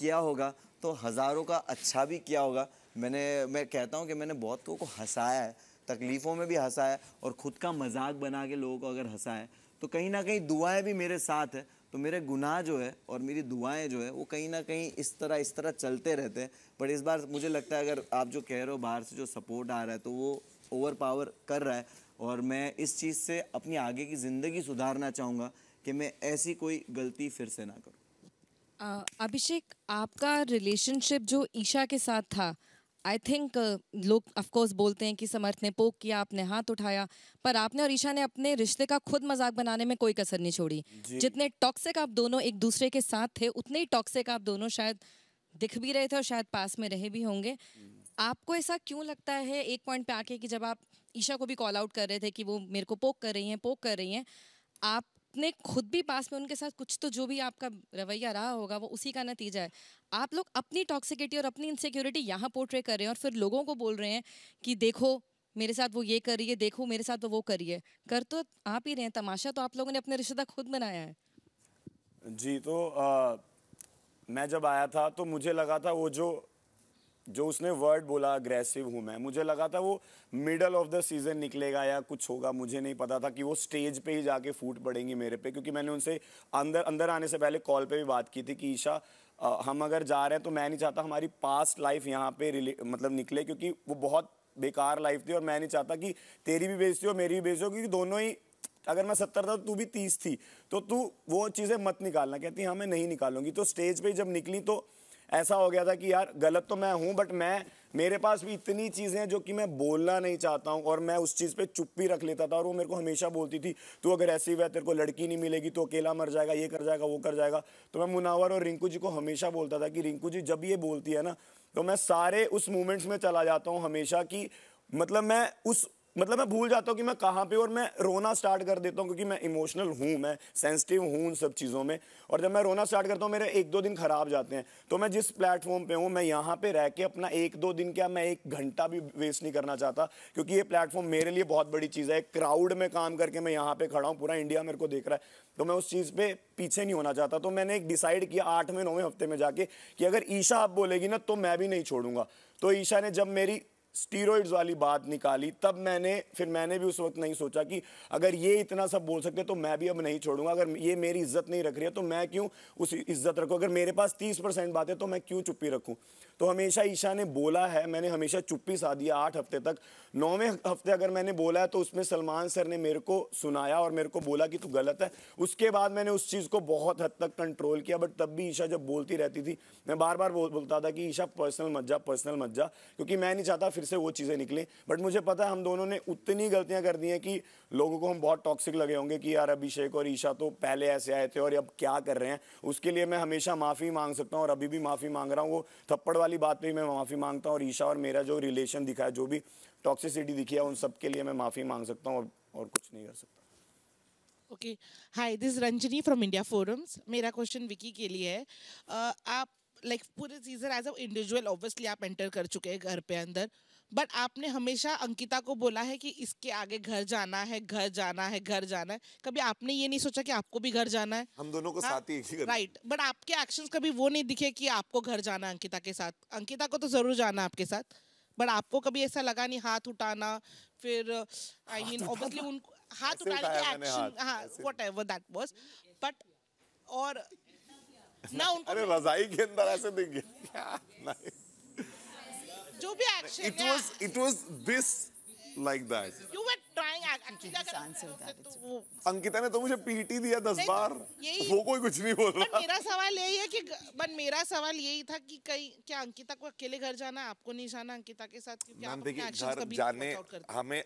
किया होगा तो हज़ारों का अच्छा भी किया होगा मैंने मैं कहता हूँ कि मैंने बहुत को, को हंसाया है तकलीफ़ों में भी हंसाया है और ख़ुद का मजाक बना के लोगों को अगर हंसाया है तो कहीं ना कहीं दुआएं भी मेरे साथ है तो मेरे गुनाह जो है और मेरी दुआएं जो है वो कहीं ना कहीं इस तरह इस तरह चलते रहते हैं बट इस बार मुझे लगता है अगर आप जो कह रहे हो बाहर से जो सपोर्ट आ रहा है तो वो ओवर पावर कर रहा है और मैं इस चीज़ से अपनी आगे की ज़िंदगी सुधारना चाहूँगा कि मैं ऐसी कोई गलती फिर से ना करूँ अभिषेक आपका रिलेशनशिप जो ईशा के साथ था आई थिंक uh, लोग अफकोर्स बोलते हैं कि समर्थ ने पोक किया आपने हाथ उठाया पर आपने और ईशा ने अपने रिश्ते का खुद मजाक बनाने में कोई कसर नहीं छोड़ी जितने टॉक्सिक आप दोनों एक दूसरे के साथ थे उतने ही टॉक्सिक आप दोनों शायद दिख भी रहे थे और शायद पास में रहे भी होंगे हम्म। आपको ऐसा क्यों लगता है एक पॉइंट पे आके कि जब आप ईशा को भी कॉल आउट कर रहे थे कि वो मेरे को पोक कर रही हैं पोक कर रही हैं आप अपने खुद भी पास में उनके साथ कुछ तो जो भी आपका रवैया रहा होगा वो उसी का नतीजा है आप लोग अपनी टॉक्सिकिटी और अपनी इनसिक्योरिटी यहाँ पोर्ट्रे कर रहे हैं और फिर लोगों को बोल रहे हैं कि देखो मेरे साथ वो ये कर रही है देखो मेरे साथ वो वो करिए कर तो आप ही रहे हैं तमाशा तो आप लोगों ने अपने रिश्तेदार खुद बनाया है जी तो आ, मैं जब आया था तो मुझे लगा था वो जो जो उसने वर्ड बोला अग्रेसिव हूँ मैं मुझे लगा था वो मिडल ऑफ द सीज़न निकलेगा या कुछ होगा मुझे नहीं पता था कि वो स्टेज पे ही जाके फूट पड़ेंगी मेरे पे क्योंकि मैंने उनसे अंदर अंदर आने से पहले कॉल पे भी बात की थी कि ईशा हम अगर जा रहे हैं तो मैं नहीं चाहता हमारी पास्ट लाइफ यहाँ पे मतलब निकले क्योंकि वो बहुत बेकार लाइफ थी और मैं नहीं चाहता कि तेरी भी बेचती हो मेरी भी बेचती हो क्योंकि दोनों ही अगर मैं सत्तर था तो तू भी तीस थी तो तू वो चीज़ें मत निकालना कहती हाँ मैं नहीं निकालूंगी तो स्टेज पर जब निकली तो ऐसा हो गया था कि यार गलत तो मैं हूँ बट मैं मेरे पास भी इतनी चीज़ें जो कि मैं बोलना नहीं चाहता हूँ और मैं उस चीज़ पे भी रख लेता था और वो मेरे को हमेशा बोलती थी तू अगर ऐसी हुआ तेरे को लड़की नहीं मिलेगी तो अकेला मर जाएगा ये कर जाएगा वो कर जाएगा तो मैं मुनावर और रिंकू जी को हमेशा बोलता था कि रिंकू जी जब ये बोलती है ना तो मैं सारे उस मोमेंट्स में चला जाता हूँ हमेशा कि मतलब मैं उस मतलब मैं भूल जाता हूँ कि मैं कहाँ पे और मैं रोना स्टार्ट कर देता हूँ क्योंकि मैं इमोशनल हूँ मैं सेंसिटिव हूँ उन सब चीज़ों में और जब मैं रोना स्टार्ट करता हूँ मेरे एक दो दिन ख़राब जाते हैं तो मैं जिस प्लेटफॉर्म पे हूँ मैं यहाँ पे रह के अपना एक दो दिन क्या मैं एक घंटा भी वेस्ट नहीं करना चाहता क्योंकि ये प्लेटफॉर्म मेरे लिए बहुत बड़ी चीज़ है क्राउड में काम करके मैं यहाँ पर खड़ा हूँ पूरा इंडिया मेरे को देख रहा है तो मैं उस चीज़ पर पीछे नहीं होना चाहता तो मैंने एक डिसाइड किया आठवें नौवें हफ्ते में जाके कि अगर ईशा आप बोलेगी ना तो मैं भी नहीं छोड़ूंगा तो ईशा ने जब मेरी स्टीरोइड्स वाली बात निकाली तब मैंने फिर मैंने भी उस वक्त नहीं सोचा कि अगर ये इतना सब बोल सकते तो मैं भी अब नहीं छोड़ूंगा अगर ये मेरी इज्जत नहीं रख रही है तो मैं क्यों उस इज्जत रखूँ अगर मेरे पास तीस परसेंट बात है तो मैं क्यों चुप्पी रखूँ तो हमेशा ईशा ने बोला है मैंने हमेशा चुप्पी सा दिया आठ हफ्ते तक नौवें हफ्ते अगर मैंने बोला है तो उसमें सलमान सर ने मेरे को सुनाया और मेरे को बोला कि तू गलत है उसके बाद मैंने उस चीज़ को बहुत हद तक कंट्रोल किया बट तब भी ईशा जब बोलती रहती थी मैं बार बार बोलता था कि ईशा पर्सनल मत जा पर्सनल मत जा क्योंकि मैं नहीं चाहता फिर से वो चीज़ें निकली बट मुझे पता है हम दोनों ने उतनी गलतियां कर दी हैं कि लोगों को हम बहुत टॉक्सिक लगे होंगे कि यार अभिषेक और ईशा तो पहले ऐसे आए थे और अब क्या कर रहे हैं उसके लिए मैं हमेशा माफ़ी मांग सकता हूँ और अभी भी माफ़ी मांग रहा हूँ वो थप्पड़ वाली बात पर मैं माफ़ी मांगता हूँ और ईशा और मेरा जो रिलेशन दिखा है जो भी टॉक्सिसिटी दिखी है उन सब के लिए मैं माफ़ी मांग सकता हूँ और और कुछ नहीं कर सकता okay hi this Ranjani from India forums मेरा क्वेश्चन विकी के लिए है uh, आप लाइक पूरे season as a individual obviously आप एंटर कर चुके हैं घर पे अंदर बट आपने हमेशा अंकिता को बोला है कि इसके आगे घर जाना है घर जाना है घर जाना है कभी आपने ये नहीं सोचा कि आपको भी घर जाना है हम दोनों को हाँ? साथ ही राइट बट आपके एक्शन कभी वो नहीं दिखे कि आपको घर जाना है अंकिता के साथ अंकिता को तो जरूर जाना आपके साथ बट आपको कभी ऐसा लगा नहीं हाथ उठाना फिर आई मीन ऑब्वियसली उनको हाथ उठाने के एक्शन हाँ whatever that was but और ना उनको अरे रजाई के अंदर ऐसे दिख गया नहीं जो भी action it was it was this like that you were trying actually अगर answer that. अंकिता ने तो मुझे पीटी दिया दस बार वो कोई कुछ नहीं बोल रहा मेरा सवाल यही है कि बट मेरा सवाल यही था कि कहीं क्या अंकिता को अकेले घर जाना आपको नहीं जाना अंकिता के साथ क्योंकि आप अपने एक्शन कभी जाने हमें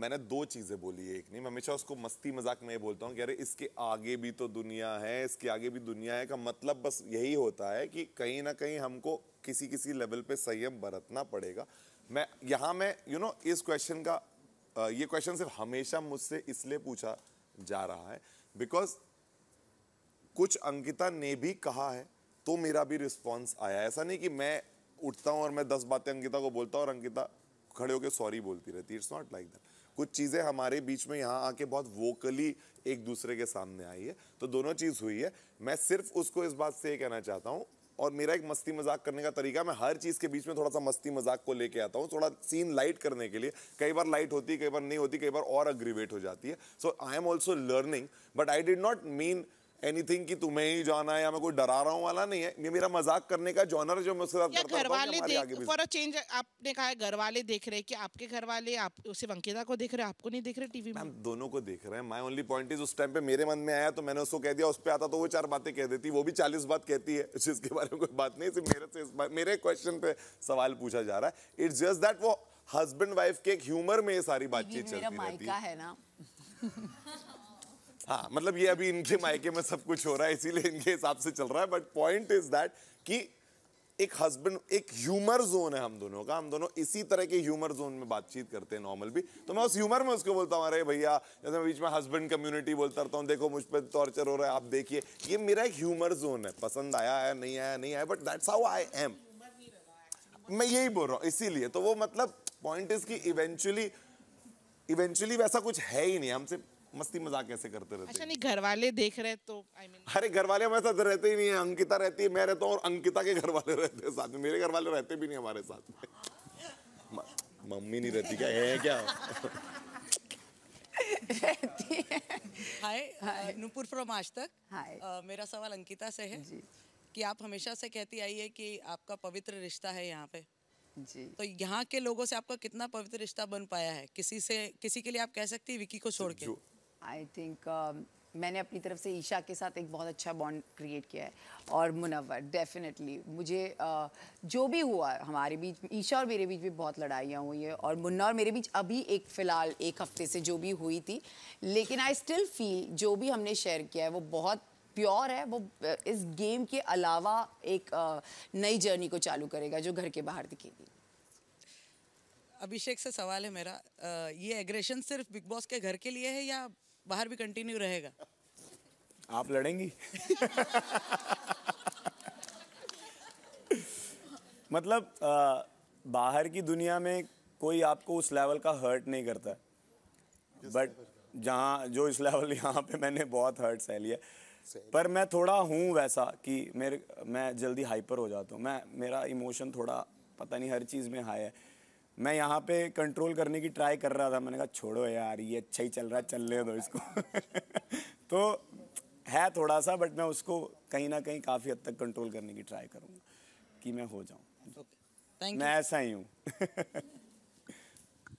मैंने दो चीज़ें बोली है एक नहीं मैं हमेशा उसको मस्ती मजाक में ये बोलता हूँ कि अरे इसके आगे भी तो दुनिया है इसके आगे भी दुनिया है का मतलब बस यही होता है कि कहीं ना कहीं हमको किसी किसी लेवल पे संयम बरतना पड़ेगा मैं यहाँ मैं यू you नो know, इस क्वेश्चन का ये क्वेश्चन सिर्फ हमेशा मुझसे इसलिए पूछा जा रहा है बिकॉज कुछ अंकिता ने भी कहा है तो मेरा भी रिस्पॉन्स आया ऐसा नहीं कि मैं उठता हूँ और मैं दस बातें अंकिता को बोलता हूँ और अंकिता खड़े होकर सॉरी बोलती रहती इट्स नॉट लाइक दैट कुछ चीज़ें हमारे बीच में यहाँ आके बहुत वोकली एक दूसरे के सामने आई है तो दोनों चीज़ हुई है मैं सिर्फ उसको इस बात से ये कहना चाहता हूँ और मेरा एक मस्ती मजाक करने का तरीका मैं हर चीज़ के बीच में थोड़ा सा मस्ती मजाक को लेके आता हूँ थोड़ा सीन लाइट करने के लिए कई बार लाइट होती है कई बार नहीं होती कई बार और अग्रीवेट हो जाती है so I am also learning but I did not mean anything कि तुम्हें ही जाना है या मैं कोई डरा रहा हूँ वाला नहीं है ये मेरा मजाक करने का जॉनर जो मैं उसके साथ करता घर वाले फॉर अ चेंज आपने कहा है घर वाले देख रहे हैं कि आपके घर वाले आप उसे अंकिता को देख रहे हैं आपको नहीं देख रहे टीवी में दोनों को देख रहे हैं माई ओनली पॉइंट इज उस टाइम पे मेरे मन में आया तो मैंने उसको कह दिया उस पर आता तो वो चार बातें कह देती वो भी चालीस बात कहती है जिसके बारे में कोई बात नहीं सिर्फ मेरे से मेरे क्वेश्चन पे सवाल पूछा जा रहा है इट्स जस्ट दैट वो हस्बैंड वाइफ के एक ह्यूमर में ये सारी बातचीत चलती रहती है ना हाँ मतलब ये अभी इनके मायके में सब कुछ हो रहा है इसीलिए इनके हिसाब से चल रहा है बट पॉइंट इज दैट कि एक हस्बैंड एक ह्यूमर जोन है हम दोनों का हम दोनों इसी तरह के ह्यूमर जोन में बातचीत करते हैं नॉर्मल भी तो मैं उस ह्यूमर में उसको बोलता हूँ अरे भैया जैसे मैं बीच में हस्बैंड कम्युनिटी बोलता रहता हूँ देखो मुझ पर टॉर्चर हो रहा है आप देखिए ये मेरा एक ह्यूमर जोन है पसंद आया है नहीं आया नहीं आया but that's how I am मैं यही बोल रहा हूँ इसीलिए तो वो मतलब पॉइंट इज कि इवेंचुअली इवेंचुअली वैसा कुछ है ही नहीं हमसे मस्ती मजाक कैसे करते रहते अच्छा नहीं घर वाले देख रहे तो I mean... अरे घर वाले हमारे साथ रहते ही नहीं है अंकिता रहती है मैं रहता हूँ और अंकिता के घर वाले रहते हैं साथ में मेरे घर वाले रहते भी नहीं हमारे साथ में मम्मी नहीं रहती क्या है क्या हाय हाय नूपुर फ्रॉम आज तक हाय uh, मेरा सवाल अंकिता से है जी. कि आप हमेशा से कहती आई है कि आपका पवित्र रिश्ता है यहाँ पे जी तो यहाँ के लोगों से आपका कितना पवित्र रिश्ता बन पाया है किसी से किसी के लिए आप कह सकती है विकी को छोड़ के आई थिंक um, मैंने अपनी तरफ से ईशा के साथ एक बहुत अच्छा बॉन्ड क्रिएट किया है और मुनवर डेफिनेटली मुझे uh, जो भी हुआ हमारे बीच ईशा और मेरे बीच भी बहुत लड़ाइयाँ हुई हैं और मुन्ना और मेरे बीच अभी एक फ़िलहाल एक हफ्ते से जो भी हुई थी लेकिन आई स्टिल फील जो भी हमने शेयर किया है वो बहुत प्योर है वो इस गेम के अलावा एक नई जर्नी को चालू करेगा जो घर के बाहर दिखेगी अभिषेक से सवाल है मेरा ये एग्रेशन सिर्फ बिग बॉस के घर के लिए है या बाहर भी कंटिन्यू रहेगा आप लड़ेंगी मतलब आ, बाहर की दुनिया में कोई आपको उस लेवल का हर्ट नहीं करता बट जहाँ जो इस लेवल यहाँ पे मैंने बहुत हर्ट सह लिया पर मैं थोड़ा हूँ वैसा कि मेरे मैं जल्दी हाइपर हो जाता हूँ मैं मेरा इमोशन थोड़ा पता नहीं हर चीज़ में हाई है मैं यहाँ पे कंट्रोल करने की ट्राई कर रहा था मैंने कहा छोड़ो यार ये अच्छा ही चल रहा है चलने दो इसको तो है थोड़ा सा बट मैं उसको कहीं ना कहीं काफ़ी हद तक कंट्रोल करने की ट्राई करूँगा कि मैं हो जाऊँ okay. मैं ऐसा ही हूँ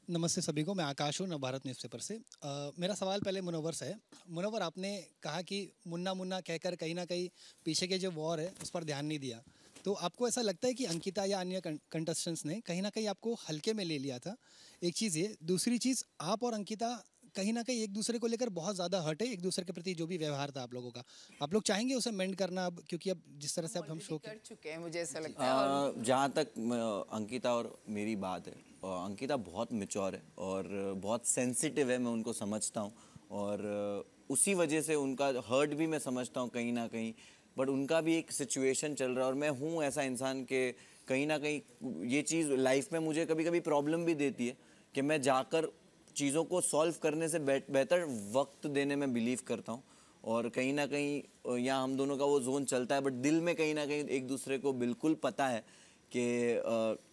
नमस्ते सभी को मैं आकाश हूँ भारत न्यूज़पेपर से आ, मेरा सवाल पहले मुनोवर से है मुनोवर आपने कहा कि मुन्ना मुन्ना कहकर कहीं ना कहीं पीछे के जो वॉर है उस पर ध्यान नहीं दिया तो आपको ऐसा लगता है कि अंकिता या अन्य कंटेस्टेंट्स ने कहीं ना कहीं आपको हल्के में ले लिया था एक चीज़ ये दूसरी चीज़ आप और अंकिता कहीं ना कहीं एक दूसरे को लेकर बहुत ज़्यादा हट है एक दूसरे के प्रति जो भी व्यवहार था आप लोगों का आप लोग चाहेंगे उसे मेंड करना अब क्योंकि अब जिस तरह से अब हम शो कर चुके हैं मुझे ऐसा लगता है जहाँ तक अंकिता और मेरी बात है अंकिता बहुत मिच्योर है और बहुत सेंसिटिव है मैं उनको समझता हूँ और उसी वजह से उनका हर्ट भी मैं समझता हूँ कहीं ना कहीं बट उनका भी एक सिचुएशन चल रहा है और मैं हूँ ऐसा इंसान के कहीं ना कहीं ये चीज़ लाइफ में मुझे कभी कभी प्रॉब्लम भी देती है कि मैं जाकर चीज़ों को सॉल्व करने से बेहतर वक्त देने में बिलीव करता हूँ और कहीं ना कहीं यहाँ हम दोनों का वो जोन चलता है बट दिल में कहीं ना कहीं एक दूसरे को बिल्कुल पता है कि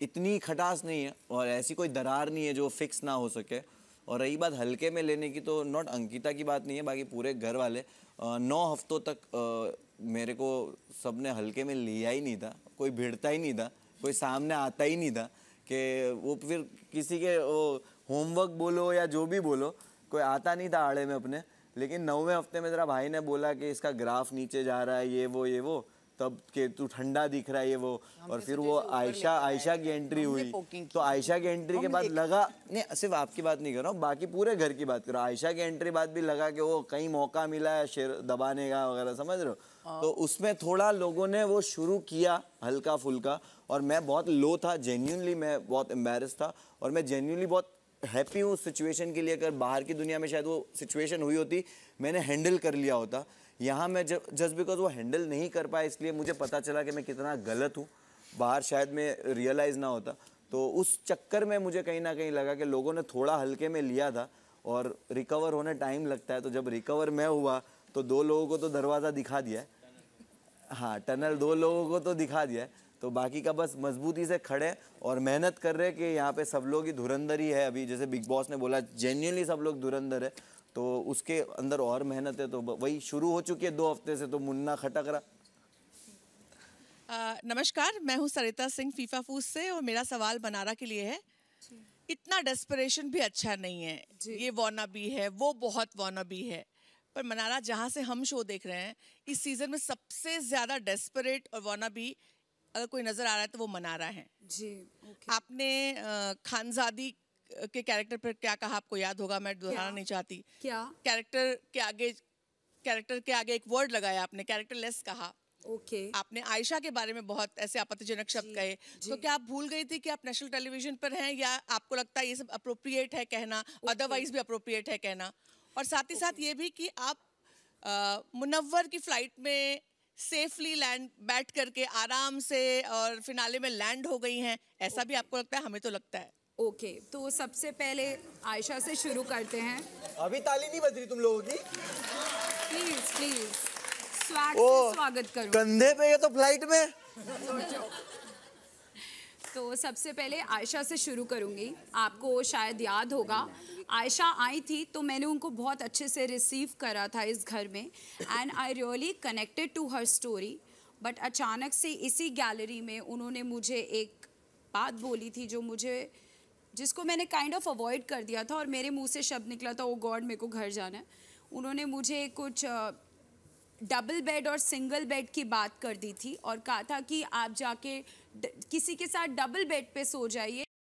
इतनी खटास नहीं है और ऐसी कोई दरार नहीं है जो फिक्स ना हो सके और रही बात हल्के में लेने की तो नॉट अंकिता की बात नहीं है बाकी पूरे घर वाले नौ हफ्तों तक मेरे को सब ने हल्के में लिया ही नहीं था कोई भिड़ता ही नहीं था कोई सामने आता ही नहीं था कि वो फिर किसी के वो होमवर्क बोलो या जो भी बोलो कोई आता नहीं था आड़े में अपने लेकिन नौवें हफ्ते में ज़रा भाई ने बोला कि इसका ग्राफ नीचे जा रहा है ये वो ये वो तब के तू ठंडा दिख रहा है ये वो और तो फिर वो आयशा आयशा की एंट्री हुई तो आयशा की एंट्री के बाद लगा नहीं सिर्फ आपकी बात नहीं कर रहा हूँ बाकी पूरे घर की बात कर रहा हूँ आयशा की एंट्री बाद भी लगा कि वो कहीं मौका मिला है शेर दबाने का वगैरह समझ रहे हो हाँ। तो उसमें थोड़ा लोगों ने वो शुरू किया हल्का फुल्का और मैं बहुत लो था जेन्यूनली मैं बहुत एम्बेरस था और मैं जेन्यूनली बहुत हैप्पी हूँ सिचुएशन के लिए अगर बाहर की दुनिया में शायद वो सिचुएशन हुई होती मैंने हैंडल कर लिया होता यहाँ मैं जस्ट बिकॉज वो हैंडल नहीं कर पाया इसलिए मुझे पता चला कि मैं कितना गलत हूँ बाहर शायद मैं रियलाइज़ ना होता तो उस चक्कर में मुझे कहीं ना कहीं लगा कि लोगों ने थोड़ा हल्के में लिया था और रिकवर होने टाइम लगता है तो जब रिकवर मैं हुआ तो दो लोगों को तो दरवाज़ा दिखा दिया है हाँ टनल दो लोगों को तो दिखा दिया है तो बाकी का बस मजबूती से खड़े और मेहनत कर रहे हैं कि यहाँ पे सब लोग ही धुरंधर ही है अभी जैसे बिग बॉस ने बोला जेन्यूनली सब लोग धुरंधर है तो उसके अंदर और मेहनत है तो वही शुरू हो चुकी है दो हफ्ते से तो मुन्ना खटक रहा नमस्कार मैं हूँ सरिता सिंह फीफा फूस से और मेरा सवाल बनारा के लिए है इतना डेस्परेशन भी अच्छा नहीं है ये वाना भी है वो बहुत वाना भी है पर मनारा जहाँ से हम शो देख रहे हैं इस सीज़न में सबसे ज़्यादा डेस्परेट और वाना भी अगर कोई नज़र आ रहा है तो वो मनारा है जी ओके। आपने खानजादी के कैरेक्टर पर क्या कहा आपको याद होगा मैं दोहराना नहीं चाहती क्या कैरेक्टर के आगे कैरेक्टर के आगे एक वर्ड लगाया आपने कैरेक्टर लेस कहा ओके okay. आपने आयशा के बारे में बहुत ऐसे आपत्तिजनक शब्द कहे तो क्या आप भूल गई थी कि आप नेशनल टेलीविजन पर हैं या आपको लगता है ये सब अप्रोप्रिएट है कहना अदरवाइज okay. भी अप्रोप्रिएट है कहना और साथ ही okay. साथ ये भी कि आप आ, मुनव्वर की फ्लाइट में सेफली लैंड बैठ करके आराम से और फिनाले में लैंड हो गई हैं ऐसा भी आपको लगता है हमें तो लगता है ओके okay, तो सबसे पहले आयशा से शुरू करते हैं अभी ताली नहीं बज रही तुम लोगों की प्लीज प्लीज स्वागत स्वागत करो कंधे पे ये तो फ्लाइट में तो सबसे पहले आयशा से शुरू करूंगी आपको शायद याद होगा आयशा आई थी तो मैंने उनको बहुत अच्छे से रिसीव करा था इस घर में and I really connected to her story but अचानक से इसी गैलरी में उन्होंने मुझे एक बात बोली थी जो मुझे जिसको मैंने काइंड ऑफ अवॉइड कर दिया था और मेरे मुंह से शब्द निकला था ओ गॉड मेरे को घर जाना है उन्होंने मुझे कुछ डबल बेड और सिंगल बेड की बात कर दी थी और कहा था कि आप जाके किसी के साथ डबल बेड पे सो जाइए